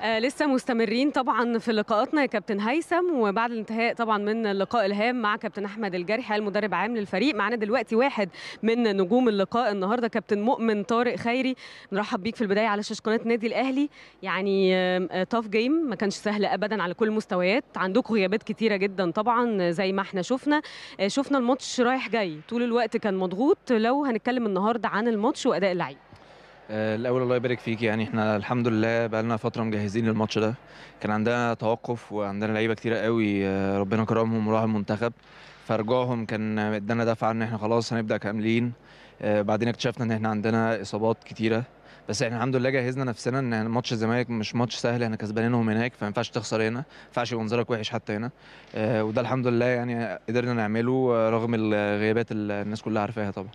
آه لسه مستمرين طبعا في لقاءاتنا يا كابتن هيثم وبعد الانتهاء طبعا من اللقاء الهام مع كابتن احمد الجارحي المدرب عام للفريق معانا دلوقتي واحد من نجوم اللقاء النهارده كابتن مؤمن طارق خيري نرحب بيك في البدايه على شاشه قناه النادي الاهلي يعني آه تاف جيم ما كانش سهل ابدا على كل المستويات عندكم غيابات كتيره جدا طبعا زي ما احنا شفنا آه شفنا الماتش رايح جاي طول الوقت كان مضغوط لو هنتكلم النهارده عن الماتش واداء اللعيبه آه، الاول الله يبارك فيك يعني احنا الحمد لله بقى لنا فتره مجهزين للماتش ده كان عندنا توقف وعندنا لعيبه كتير قوي آه، ربنا كرمهم وراحوا المنتخب فرجوعهم كان ادانا دفعه ان احنا خلاص هنبدا كاملين آه، بعدين اكتشفنا ان احنا عندنا اصابات كتيره بس احنا الحمد لله جهزنا نفسنا ان ماتش الزمالك مش ماتش سهل احنا كسبانينهم هناك فما ينفعش تخسر هنا ما ينفعش يبقى منظرك وحش حتى هنا وده الحمد لله يعني قدرنا نعمله رغم الغيابات اللي الناس كلها عارفاها طبعا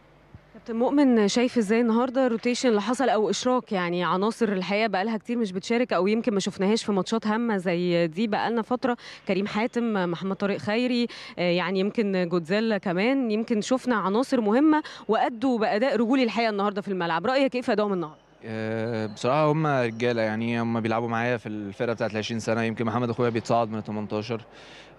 مؤمن شايف ازاي النهارده الروتيشن اللي حصل او اشراك يعني عناصر الحقيقه بقى لها كتير مش بتشارك او يمكن ما شفناهاش في ماتشات هامه زي دي بقى لنا فتره كريم حاتم محمد طارق خيري آه، يعني يمكن جودزيلا كمان يمكن شفنا عناصر مهمه وادوا باداء رجولي الحقيقه النهارده في الملعب رايك ايه في النهارده آه، بصراحه هم رجاله يعني هم بيلعبوا معايا في الفرقه بتاعت ال 20 سنه يمكن محمد اخويا بيتصعد من 18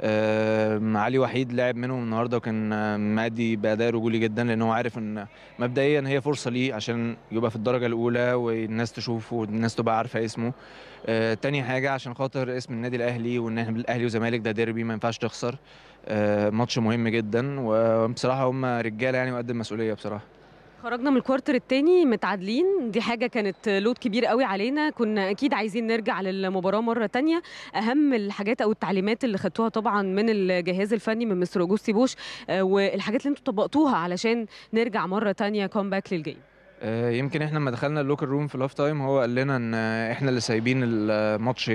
آه، علي وحيد لعب منهم النهارده وكان مادي باداء رجولي جدا لان هو عارف ان مبدئيا هي فرصه ليه عشان يبقى في الدرجه الاولى والناس تشوفه والناس تبقى عارفه اسمه آه، تاني حاجه عشان خاطر اسم النادي الاهلي وان احنا الاهلي وزمالك ده ديربي ما ينفعش تخسر ماتش مهم جدا وبصراحه هم رجاله يعني وقد المسؤوليه بصراحه خرجنا من الكوارتر الثاني متعادلين دي حاجه كانت لود كبير قوي علينا كنا اكيد عايزين نرجع للمباراه مره تانية اهم الحاجات او التعليمات اللي خدتوها طبعا من الجهاز الفني من مستر اوجوستي بوش آه، والحاجات اللي انتم طبقتوها علشان نرجع مره تانية كومباك للجيم آه، يمكن احنا لما دخلنا اللوكر روم في الهاف تايم هو قال لنا ان احنا اللي سايبين الماتش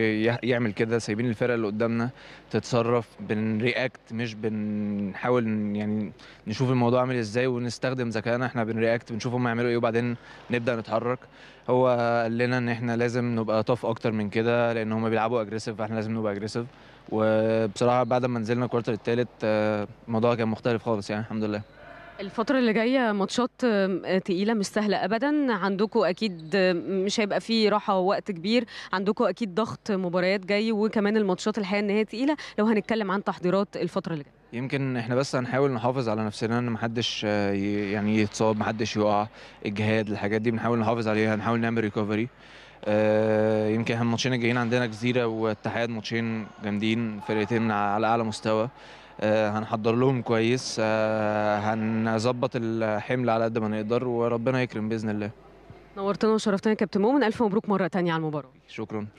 يعمل كده سايبين الفرقه اللي قدامنا تتصرف بنرياكت مش بنحاول يعني نشوف الموضوع عامل ازاي ونستخدم ذكائنا احنا بنرياكت بنشوف هم يعملوا ايه وبعدين نبدا نتحرك هو قال لنا ان احنا لازم نبقى طف اكتر من كده لان هم بيلعبوا اجريسيف فاحنا لازم نبقى اجريسيف وبصراحه بعد ما نزلنا الكوارتر الثالث آه، الموضوع كان مختلف خالص يعني الحمد لله الفترة اللي جاية ماتشات تقيلة مش سهلة أبدا عندكم أكيد مش هيبقى فيه راحة وقت كبير عندكم أكيد ضغط مباريات جاي وكمان الماتشات الحقيقة إن هي تقيلة لو هنتكلم عن تحضيرات الفترة اللي جاية يمكن احنا بس هنحاول نحافظ على نفسنا ان محدش آه، يعني يتصاب محدش يقع اجهاد الحاجات دي بنحاول نحافظ عليها هنحاول نعمل ريكفري آه، يمكن احنا الماتشين الجايين عندنا جزيره والاتحاد ماتشين جامدين فرقتين على اعلى مستوى آه، هنحضر لهم كويس آه، هنظبط الحمل على قد ما نقدر وربنا يكرم باذن الله نورتنا وشرفتنا يا كابتن مؤمن الف مبروك مره ثانيه على المباراه شكرا